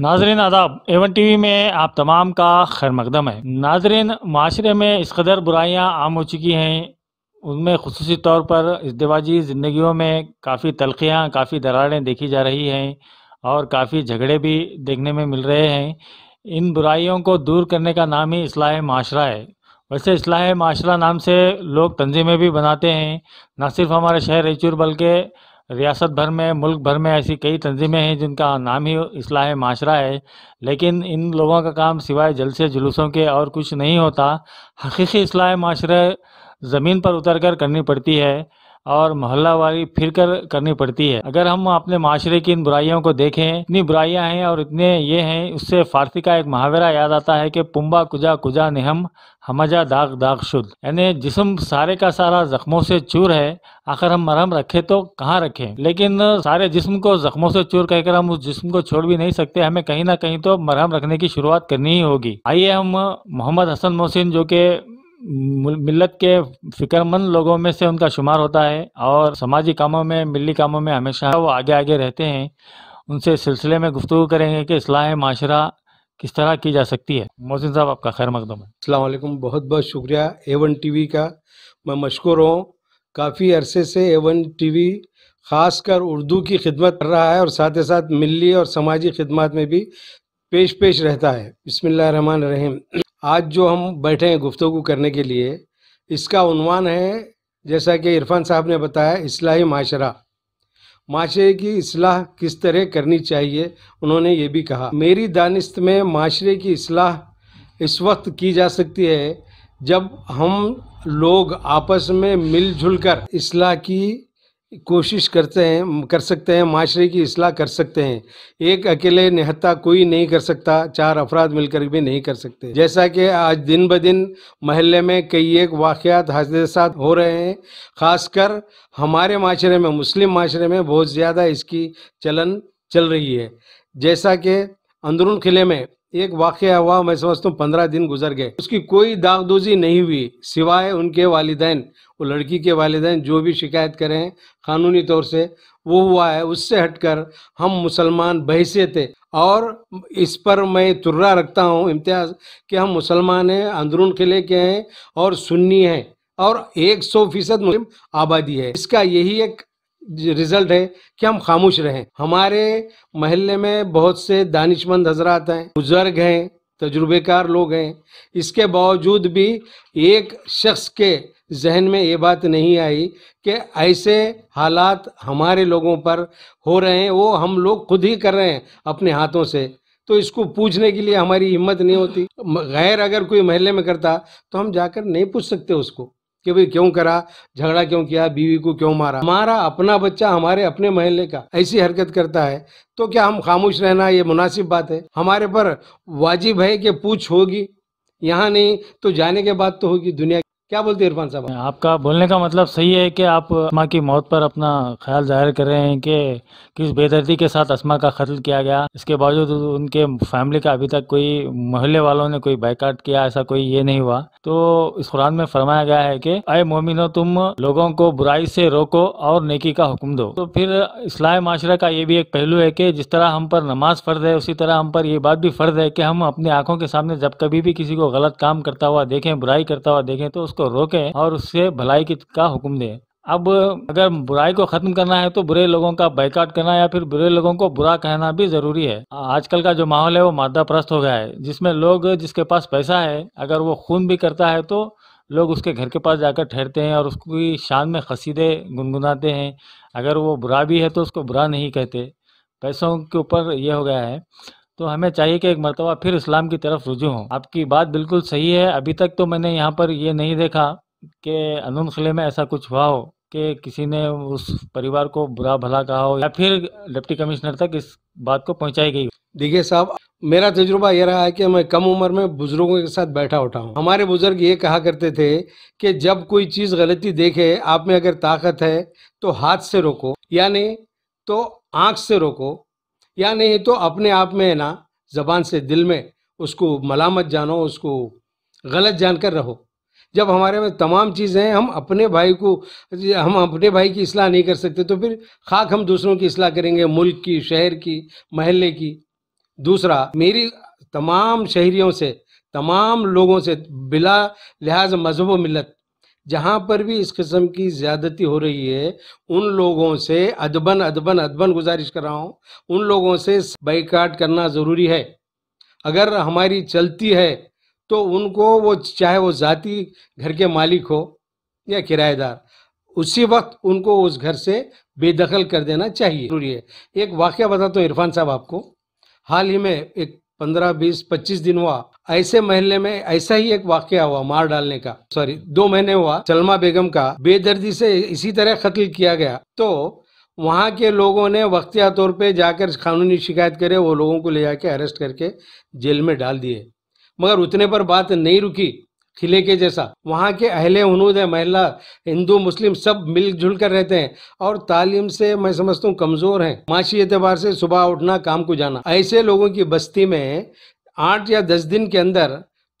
नाजरन आदाब Avon T V में आप तमाम का खैर मकदम है नाजरन माशरे में इस कदर बुराइयाँ आम हो चुकी हैं उनमें खसूस तौर पर इसदवाजी ज़िंदगी में काफ़ी तलखियाँ काफ़ी दरारें देखी जा रही हैं और काफ़ी झगड़े भी देखने में मिल रहे हैं इन बुराइयों को दूर करने का नाम ही असलाह माशरा है वैसे असलाह माशरा नाम से लोग तंजीमें भी बनाते हैं न सिर्फ हमारे शहर रेचूर बल्कि रियासत भर में मुल्क भर में ऐसी कई तंजीमें हैं जिनका नाम ही इसलाह माशरा है लेकिन इन लोगों का काम सिवाय जलसे जुलूसों के और कुछ नहीं होता हकीकी इसलाह माशरे ज़मीन पर उतर कर करनी पड़ती है और मोहल्ला वाली फिर कर करनी पड़ती है अगर हम अपने माशरे की इन बुराइयों को देखें इतनी बुराइयां हैं और इतने ये हैं उससे फारसी का एक मुहावरा याद आता है कि पुम्बा कुजा कुजा निहम हमजा दाग दाग शुद्ध यानी जिसम सारे का सारा जख्मों से चूर है आखिर हम मरहम रखे तो कहाँ रखें लेकिन सारे जिस्म को जख्मों से चूर कहकर हम उस जिस्म को छोड़ भी नहीं सकते हमें कहीं ना कहीं तो मरहम रखने की शुरुआत करनी ही होगी आइए हम मोहम्मद हसन मोहसिन जो कि मिलत के फिक्रमंद लोगों में से उनका शुमार होता है और समाजी कामों में मिली कामों में हमेशा वो आगे आगे रहते हैं उनसे सिलसिले में गुफ्तु करेंगे कि असलाह माशरा किस तरह की जा सकती है मोहसिन साहब आपका खैर मकदम है अल्लाम बहुत बहुत शुक्रिया ए वन टी वी का मैं मशहूर हूँ काफ़ी अरसे से ए वन टी वी ख़ास कर उर्दू की खिदमत कर रहा है और साथ ही साथ मिली और समाजी खिदमत में भी पेश पेश रहता है बसमिल्ल रहीम आज जो हम बैठे हैं गुफ्तु करने के लिए इसका उनवान है जैसा कि इरफान साहब ने बताया इसलाही माशरा माशरे की असलाह किस तरह करनी चाहिए उन्होंने ये भी कहा मेरी दानिश में माशरे की असलाह इस वक्त की जा सकती है जब हम लोग आपस में मिलजुल कर असलाह की कोशिश करते हैं कर सकते हैं माशरे की असलाह कर सकते हैं एक अकेले निहत्ता कोई नहीं कर सकता चार अफराद मिलकर भी नहीं कर सकते जैसा कि आज दिन ब दिन महल में कई एक वाक़ात हादसा हो रहे हैं ख़ासकर हमारे माशरे में मुस्लिम माशरे में बहुत ज़्यादा इसकी चलन चल रही है जैसा कि अंदरून किले में एक वाक़ हुआ मैं समझता हूँ पंद्रह दिन गुजर गए उसकी कोई दागदोजी नहीं हुई सिवाय उनके वालदेन वो लड़की के वालदेन जो भी शिकायत करें कानूनी तौर से वो हुआ है उससे हटकर हम मुसलमान बहसे थे और इस पर मैं तुर्रा रखता हूँ इम्तियाज़ कि हम मुसलमान हैं अंदरून किले के हैं और सुन्नी हैं और एक सौ फीसद मुस्लिम आबादी है इसका यही एक रिजल्ट है कि हम खामोश रहें हमारे महल्ले में बहुत से दानिशमंद हजरात हैं बुजुर्ग हैं तजुर्बेकार लोग हैं इसके बावजूद भी एक शख्स के जहन में ये बात नहीं आई कि ऐसे हालात हमारे लोगों पर हो रहे हैं वो हम लोग खुद ही कर रहे हैं अपने हाथों से तो इसको पूछने के लिए हमारी हिम्मत नहीं होती गैर अगर कोई महल्ले में करता तो हम जाकर नहीं पूछ सकते उसको कि भाई क्यों करा झगड़ा क्यों किया बीवी को क्यों मारा हमारा अपना बच्चा हमारे अपने महल्ले का ऐसी हरकत करता है तो क्या हम खामोश रहना ये मुनासिब बात है हमारे पर वाजिब है कि पूछ होगी यहाँ नहीं तो जाने के बाद तो होगी दुनिया क्या बोलते हैं इरफान साहब आपका बोलने का मतलब सही है कि आप असमा की मौत पर अपना ख्याल जाहिर कर रहे हैं कि किस बेदर्दी के साथ असमा का कत्ल किया गया इसके बावजूद उनके फैमिली का अभी तक कोई मोहल्ले वालों ने कोई बैकआउट किया ऐसा कोई ये नहीं हुआ तो इस कुरान में फरमाया गया है कि अय मोमिनो तुम लोगों को बुराई से रोको और नेकी का हुक्म दो तो फिर इस्लाह माशरा का ये भी एक पहलू है कि जिस तरह हम पर नमाज फ़र्ज है उसी तरह हम पर ये बात भी फ़र्ज है कि हम अपनी आंखों के सामने जब कभी भी किसी को गलत काम करता हुआ देखें बुराई करता हुआ देखें तो उसको को तो रोके और उससे भलाई का हुक्म दे अब अगर बुराई को खत्म करना है तो बुरे लोगों का बैकाट करना या फिर बुरे लोगों को बुरा कहना भी जरूरी है आजकल का जो माहौल है वो मादा प्रस्त हो गया है जिसमें लोग जिसके पास पैसा है अगर वो खून भी करता है तो लोग उसके घर के पास जाकर ठहरते हैं और उसकी शान में खसीदे गुनगुनाते हैं अगर वो बुरा भी है तो उसको बुरा नहीं कहते पैसों के ऊपर ये हो गया है तो हमें चाहिए कि एक मरतबा फिर इस्लाम की तरफ रुजू हों आपकी बात बिल्कुल सही है अभी तक तो मैंने यहाँ पर ये नहीं देखा कि अनून ख़िले में ऐसा कुछ हुआ हो कि किसी ने उस परिवार को बुरा भला कहा हो या फिर डिप्टी कमिश्नर तक इस बात को पहुँचाई गई देखिए साहब मेरा तजुर्बा यह रहा है कि मैं कम उम्र में बुजुर्गों के साथ बैठा उठा हूँ हमारे बुजुर्ग ये कहा करते थे कि जब कोई चीज़ गलती देखे आप में अगर ताकत है तो हाथ से रोको यानी तो आँख से रोको या नहीं तो अपने आप में ना ज़बान से दिल में उसको मलामत जानो उसको गलत जानकर रहो जब हमारे में तमाम चीज़ें हैं हम अपने भाई को हम अपने भाई की असलाह नहीं कर सकते तो फिर खाक हम दूसरों की असलाह करेंगे मुल्क की शहर की महल्ले की दूसरा मेरी तमाम शहरीों से तमाम लोगों से बिला लिहाज मजहब मिलत जहाँ पर भी इस किस्म की ज्यादती हो रही है उन लोगों से अदबन अदबन अदबन गुजारिश कर रहा हूँ उन लोगों से बाइकाट करना ज़रूरी है अगर हमारी चलती है तो उनको वो चाहे वो जाति घर के मालिक हो या किराएदार उसी वक्त उनको उस घर से बेदखल कर देना चाहिए जरूरी है एक वाक्य बताता तो हूँ इरफान साहब आपको हाल ही में एक पंद्रह बीस पच्चीस दिन हुआ ऐसे महल्ले में ऐसा ही एक वाक्य हुआ मार डालने का सॉरी दो महीने हुआ सलमा बेगम का बेदर्दी से इसी तरह कत्ल किया गया तो वहाँ के लोगों ने वक्तिया तौर पे जाकर कानूनी शिकायत करे वो लोगों को ले जाके अरेस्ट करके जेल में डाल दिए मगर उतने पर बात नहीं रुकी खिले के जैसा वहाँ के अहले हनूद है महिला हिंदू मुस्लिम सब मिलजुल कर रहते हैं और तालीम से मैं समझता हूँ कमज़ोर हैं माशी एतबार से सुबह उठना काम को जाना ऐसे लोगों की बस्ती में आठ या दस दिन के अंदर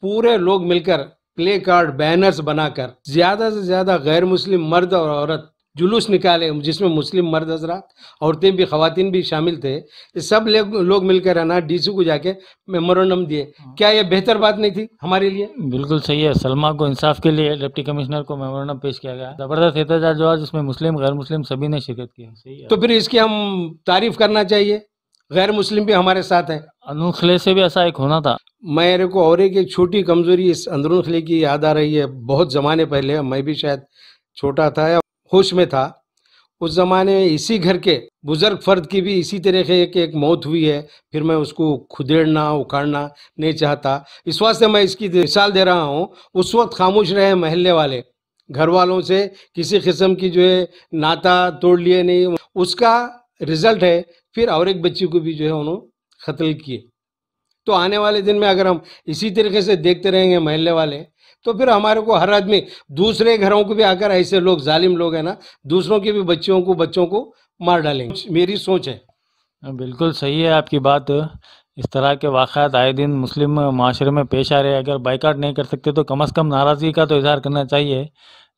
पूरे लोग मिलकर प्ले कार्ड बैनर्स बनाकर ज़्यादा से ज़्यादा गैर मुस्लिम मर्द और औरत जुलूस निकाले जिसमें मुस्लिम मर्द हजरात औरतें भी खातन भी शामिल थे सब लोग मिलकर है ना डी को जाके मेमोरेंडम दिए हाँ। क्या ये बेहतर बात नहीं थी हमारे लिए बिल्कुल सही है सलमा को इंसाफ के लिए डिप्टी कमिश्नर को मेमोरेंडम पेश किया गया जबरदस्त एहतजाज हुआ जिसमें मुस्लिम गैर मुस्लिम सभी ने शिरकत की सही है तो फिर इसकी हम तारीफ करना चाहिए गैर मुस्लिम भी हमारे साथ हैं अंदरून खिले से भी ऐसा एक होना था मेरे को और एक छोटी कमजोरी इस अंदरून खिले की याद आ रही है बहुत ज़माने पहले मैं भी शायद छोटा था या होश में था उस ज़माने में इसी घर के बुज़ुर्ग फ़र्द की भी इसी तरह के एक, एक मौत हुई है फिर मैं उसको खुदेड़ना उखाड़ना नहीं चाहता इस वास्ते मैं इसकी मिसाल दे रहा हूँ उस वक्त खामोश रहे महल्ले वाले घर वालों से किसी किस्म की जो है नाता तोड़ लिए नहीं उसका रिजल्ट है फिर और एक बच्ची को भी जो है उन्होंने कत्ल किए तो आने वाले दिन में अगर हम इसी तरीके से देखते रहेंगे महल्ले वाले तो फिर हमारे को हर आदमी दूसरे घरों को भी आकर ऐसे लोग जालिम लोग हैं ना दूसरों के भी बच्चों को बच्चों को मार डालेंगे मेरी सोच है हाँ, बिल्कुल सही है आपकी बात इस तरह के वाक़ात आए दिन मुस्लिम माशरे में पेश आ रहे हैं अगर बाइकआउट नहीं कर सकते तो कम अज़ कम नाराज़गी का तो इजहार करना चाहिए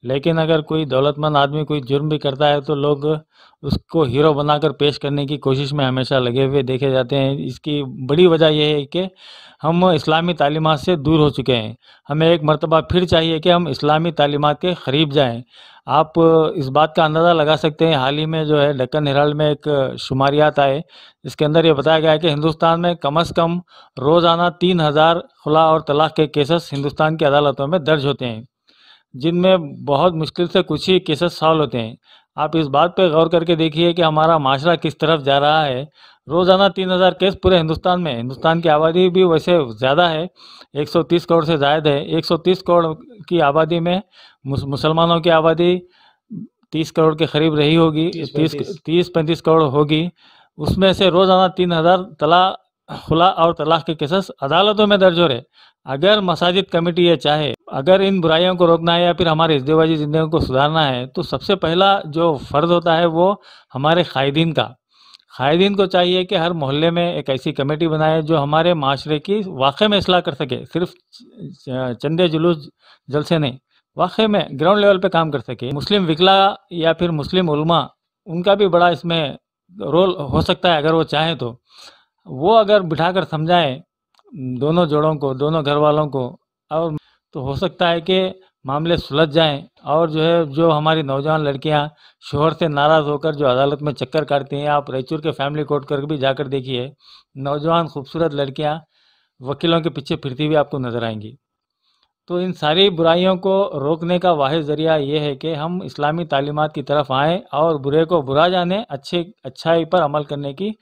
लेकिन अगर कोई दौलतमंद आदमी कोई जुर्म भी करता है तो लोग उसको हीरो बनाकर पेश करने की कोशिश में हमेशा लगे हुए देखे जाते हैं इसकी बड़ी वजह यह है कि हम इस्लामी तालीमत से दूर हो चुके हैं हमें एक मरतबा फिर चाहिए कि हम इस्लामी तालीमत के करीब जाएं आप इस बात का अंदाज़ा लगा सकते हैं हाल ही में जो है डक्कन हिराल में एक शुमारियात आए जिसके अंदर ये बताया गया है कि हिंदुस्तान में कम अज़ कम रोज़ाना तीन हज़ार खुला और तलाक़ के केसेस हिंदुस्तान की अदालतों में दर्ज होते हैं जिनमें बहुत मुश्किल से कुछ ही केसेस सॉल्व होते हैं आप इस बात पर गौर करके देखिए कि हमारा माशरा किस तरफ जा रहा है रोज़ाना तीन हज़ार केस पूरे हिंदुस्तान में हिंदुस्तान की आबादी भी वैसे ज़्यादा है 130 करोड़ से ज़्यादा है 130 करोड़ की आबादी में मुसलमानों की आबादी 30 करोड़ के करीब रही होगी 30 तीस पैंतीस करोड़ होगी उसमें से रोज़ाना तीन हज़ार तला खुला और तलाक के केसेस अदालतों में दर्ज हो रहे अगर मसाजिद कमेटी ये चाहे अगर इन बुराइयों को रोकना है या फिर हमारे इस्तेवाजी ज़िंदगी को सुधारना है तो सबसे पहला जो फ़र्ज़ होता है वो हमारे कायदीन का कायदीन को चाहिए कि हर मोहल्ले में एक ऐसी कमेटी बनाए जो हमारे माशरे की वाक़े में असलाह कर सके सिर्फ चंदे जुलूस जलसे नहीं वाक़े में ग्राउंड लेवल पर काम कर सके मुस्लिम विकला या फिर मुस्लिम उलमा उनका भी बड़ा इसमें रोल हो सकता है अगर वो चाहें तो वो अगर बिठाकर समझाएं दोनों जोड़ों को दोनों घर वालों को और तो हो सकता है कि मामले सुलझ जाएं और जो है जो हमारी नौजवान लड़कियां शोहर से नाराज़ होकर जो अदालत में चक्कर काटती हैं आप रायचूर के फैमिली कोर्ट कर भी जाकर देखिए नौजवान खूबसूरत लड़कियां वकीलों के पीछे फिरती हुई आपको नज़र आएंगी तो इन सारी बुराइयों को रोकने का वाद ज़रिया ये है कि हम इस्लामी तालीमत की तरफ आएँ और बुरे को बुरा जाने अच्छे अच्छाई पर अमल करने की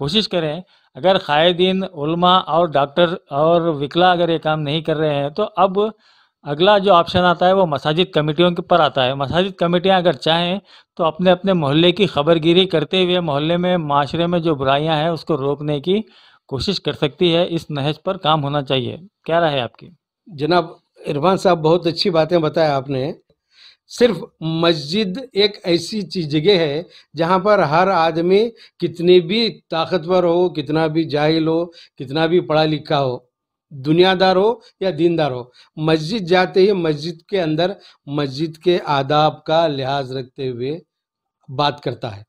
कोशिश करें अगर कायदीन उलमा और डॉक्टर और विकला अगर ये काम नहीं कर रहे हैं तो अब अगला जो ऑप्शन आता है वो मसाजिद कमेटियों के पर आता है मसाजिद कमेटियाँ अगर चाहें तो अपने अपने मोहल्ले की खबरगिरी करते हुए मोहल्ले में माशरे में जो बुराइयाँ हैं उसको रोकने की कोशिश कर सकती है इस नहज पर काम होना चाहिए क्या राय है आपकी जनाब इरफान साहब बहुत अच्छी बातें बताया आपने सिर्फ मस्जिद एक ऐसी चीज जगह है जहाँ पर हर आदमी कितने भी ताकतवर हो कितना भी जाहिल हो कितना भी पढ़ा लिखा हो दुनियादार हो या दीनदार हो मस्जिद जाते ही मस्जिद के अंदर मस्जिद के आदाब का लिहाज रखते हुए बात करता है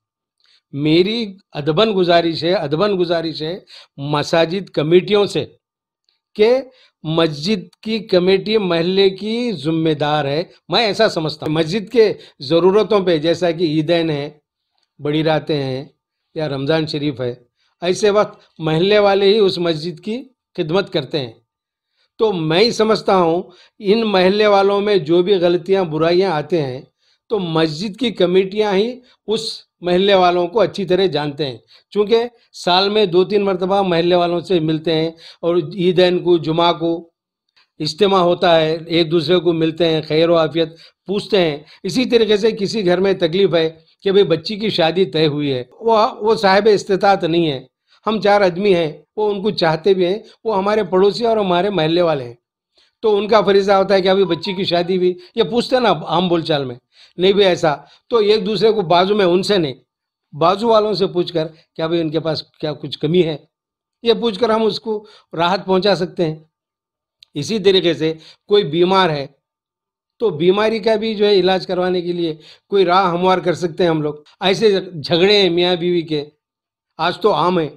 मेरी अदबन गुजारिश है अदबन गुजारिश है मसाजिद कमेटियों से कि मस्जिद की कमेटी महल्ले की जिम्मेदार है मैं ऐसा समझता हूँ मस्जिद के ज़रूरतों पे जैसा कि ईदेन है बड़ी रातें हैं या रमज़ान शरीफ है ऐसे वक्त महल्ले वाले ही उस मस्जिद की खिदमत करते हैं तो मैं ही समझता हूँ इन महल्ले वालों में जो भी गलतियाँ बुराइयाँ आते हैं तो मस्जिद की कमेटियाँ ही उस महल्ले वालों को अच्छी तरह जानते हैं चूँकि साल में दो तीन मरतबा महल्ले वालों से मिलते हैं और ईदन को जुमा को इज्तम होता है एक दूसरे को मिलते हैं खैर वाफियत पूछते हैं इसी तरीके से किसी घर में तकलीफ़ है कि भाई बच्ची की शादी तय हुई है वो वो साहिब इस्तात नहीं है हम चार आदमी हैं वो उनको चाहते भी हैं वो हमारे पड़ोसी और हमारे महल्ले वाले हैं तो उनका फरीजा होता है कि अभी बच्ची की शादी हुई ये पूछते ना आम बोलचाल में नहीं भी ऐसा तो एक दूसरे को बाजू में उनसे नहीं बाजू वालों से पूछ कर क्या भाई उनके पास क्या कुछ कमी है ये पूछ कर हम उसको राहत पहुंचा सकते हैं इसी तरीके से कोई बीमार है तो बीमारी का भी जो है इलाज करवाने के लिए कोई राह हमवार कर सकते हैं हम लोग ऐसे झगड़े हैं मियाँ बीवी के आज तो आम है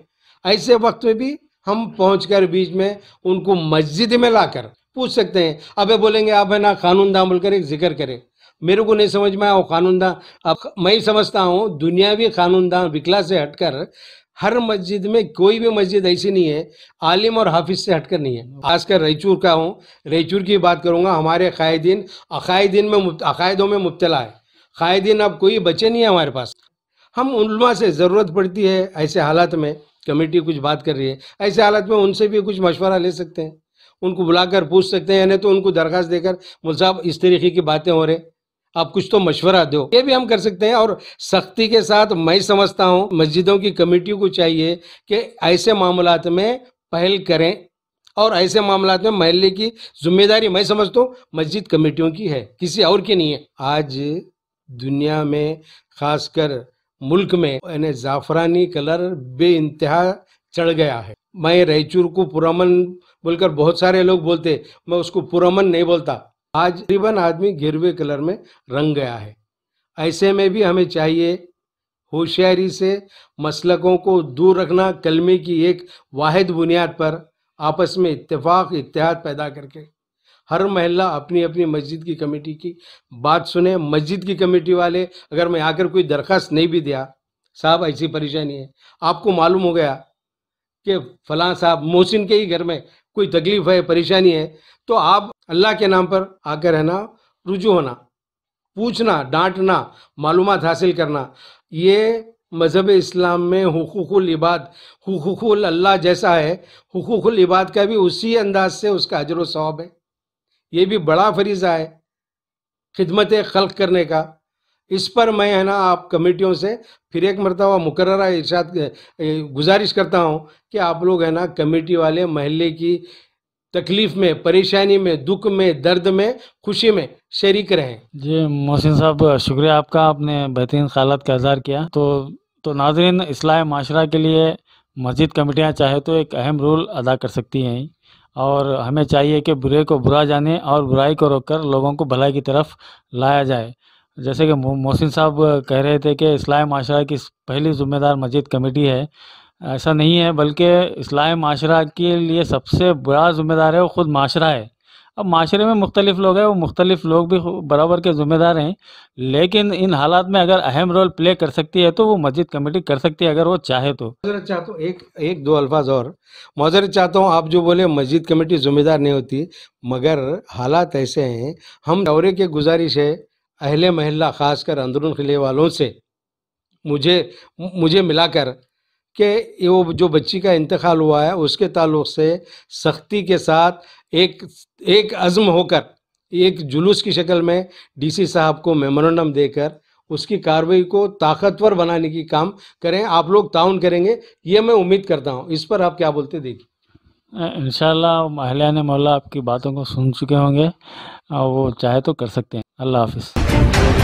ऐसे वक्त में भी हम पहुंचकर बीच में उनको मस्जिद में लाकर पूछ सकते हैं अब बोलेंगे आप है ना कानून दाम बोलकर एक जिक्र करें मेरे को नहीं समझ में आया कानून दाम अब मैं समझता हूँ दुनियावी कानून दाम विकला से हटकर हर मस्जिद में कोई भी मस्जिद ऐसी नहीं है आलिम और हाफिज से हटकर नहीं है खासकर रईचूर का हूँ रईचूर की बात करूँगा हमारे कायदीन अकायदीन में अकायदों में मुबतला है कायदीन अब कोई बचे नहीं है हमारे पास हम उलमा से ज़रूरत पड़ती है ऐसे हालात में कमेटी कुछ बात कर रही है ऐसे हालात में उनसे भी कुछ मशवरा ले सकते हैं उनको बुलाकर पूछ सकते हैं यानी तो उनको दरख्वास्त देकर मुल साहब इस तरीके की बातें हो रहे आप कुछ तो मशवरा दो ये भी हम कर सकते हैं और सख्ती के साथ मैं समझता हूँ मस्जिदों की कमेटी को चाहिए कि ऐसे मामला में पहल करें और ऐसे मामला में महल्ले की जिम्मेदारी मैं समझता हूँ मस्जिद कमेटियों की है किसी और की नहीं है आज दुनिया में खासकर मुल्क में यानी जाफरानी कलर बे इंतहा चढ़ गया है मैं रायचूर को पुरमन बोलकर बहुत सारे लोग बोलते मैं उसको पुरमन नहीं बोलता आज करीबन आदमी गिरवे कलर में रंग गया है ऐसे में भी हमें चाहिए होशियारी से मसलकों को दूर रखना कलमे की एक वाहिद बुनियाद पर आपस में इत्तेफाक इत्तेहाद पैदा करके हर महिला अपनी अपनी मस्जिद की कमेटी की बात सुने मस्जिद की कमेटी वाले अगर मैं आकर कोई दरख्वास्त नहीं भी दिया साहब ऐसी परेशानी है आपको मालूम हो गया कि फलां साहब मोहसिन के ही घर में कोई तकलीफ है परेशानी है तो आप अल्लाह के नाम पर आकर रहना रुजू होना पूछना डांटना मालूम हासिल करना ये मज़हब इस्लाम में हकूक़ुल इबाद हकूक़ुल अल्लाह जैसा है हकूक़ुल इबाद का भी उसी अंदाज से उसका अजर व सवाब है ये भी बड़ा फरीज़ा है खिदमत खल्क करने का इस पर मैं है ना आप कमेटियों से फिर एक मरतबा मुकर्रा इर्शाद गुजारिश करता हूँ कि आप लोग है ना कमेटी वाले महल्ले की तकलीफ़ में परेशानी में दुख में दर्द में खुशी में शरीक रहें जी मोहसिन साहब शुक्रिया आपका आपने बेहतरीन ख्याल का इजहार किया तो तो नाजरन असलाह माशरा के लिए मस्जिद कमेटियाँ चाहे तो एक अहम रोल अदा कर सकती हैं और हमें चाहिए कि बुरे को बुरा जाने और बुराई को रोककर लोगों को भलाई की तरफ लाया जाए जैसे कि मोहसिन साहब कह रहे थे कि इस्लाम माशरा की पहली ज़िम्मेदार मस्जिद कमेटी है ऐसा नहीं है बल्कि इस्लाम माशरा के लिए सबसे बड़ा ज़िम्मेदार है वो ख़ुद माशरा है अब माशरे में मुख्तलिफ लोग हैं वो मुख्तलिफ लोग भी बराबर के ज़िम्मेदार हैं लेकिन इन हालात में अगर अहम रोल प्ले कर सकती है तो वो मस्जिद कमेटी कर सकती है अगर वो चाहे तो चाहता हूँ एक एक दो अल्फाज और मजरत चाहता हूँ आप जो बोले मस्जिद कमेटी ज़िम्मेदार नहीं होती मगर हालात ऐसे हैं हम दौरे के गुजारिश है अहले महल्ला ख़ासकर अंदरून क़िले वालों से मुझे मुझे मिलाकर के वो जो बच्ची का इंतकाल हुआ है उसके ताल्लुक से सख्ती के साथ एक एक अज़म होकर एक जुलूस की शक्ल में डीसी साहब को मेमोरेंडम देकर उसकी कार्रवाई को ताकतवर बनाने की काम करें आप लोग ताउन करेंगे ये मैं उम्मीद करता हूँ इस पर आप क्या बोलते देखिए इन महिला ने मौला आपकी बातों को सुन चुके होंगे वो चाहे तो कर सकते हैं अल्लाह हाफिज़